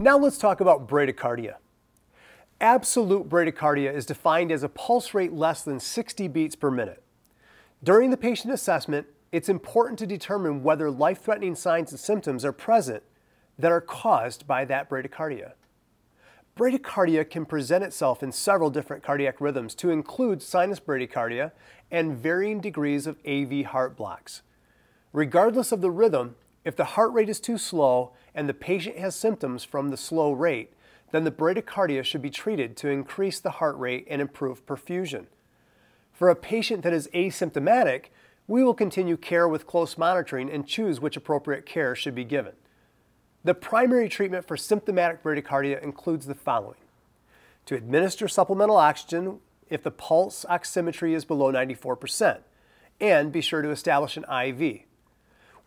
Now let's talk about bradycardia. Absolute bradycardia is defined as a pulse rate less than 60 beats per minute. During the patient assessment, it's important to determine whether life-threatening signs and symptoms are present that are caused by that bradycardia. Bradycardia can present itself in several different cardiac rhythms to include sinus bradycardia and varying degrees of AV heart blocks. Regardless of the rhythm, if the heart rate is too slow and the patient has symptoms from the slow rate, then the bradycardia should be treated to increase the heart rate and improve perfusion. For a patient that is asymptomatic, we will continue care with close monitoring and choose which appropriate care should be given. The primary treatment for symptomatic bradycardia includes the following. To administer supplemental oxygen if the pulse oximetry is below 94%, and be sure to establish an IV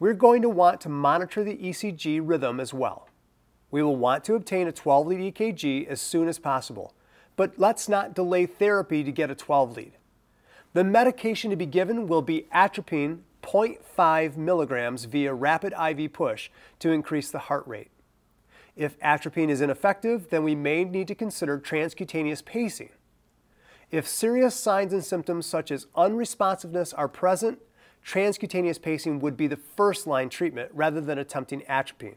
we're going to want to monitor the ECG rhythm as well. We will want to obtain a 12-lead EKG as soon as possible, but let's not delay therapy to get a 12-lead. The medication to be given will be atropine 0.5 milligrams via rapid IV push to increase the heart rate. If atropine is ineffective, then we may need to consider transcutaneous pacing. If serious signs and symptoms such as unresponsiveness are present, transcutaneous pacing would be the first line treatment rather than attempting atropine.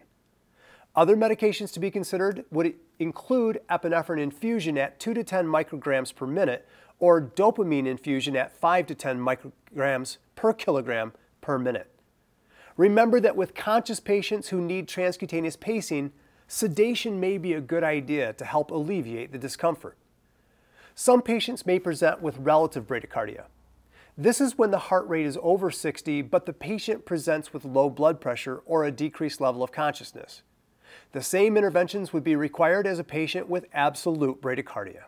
Other medications to be considered would include epinephrine infusion at 2 to 10 micrograms per minute or dopamine infusion at 5 to 10 micrograms per kilogram per minute. Remember that with conscious patients who need transcutaneous pacing, sedation may be a good idea to help alleviate the discomfort. Some patients may present with relative bradycardia, this is when the heart rate is over 60, but the patient presents with low blood pressure or a decreased level of consciousness. The same interventions would be required as a patient with absolute bradycardia.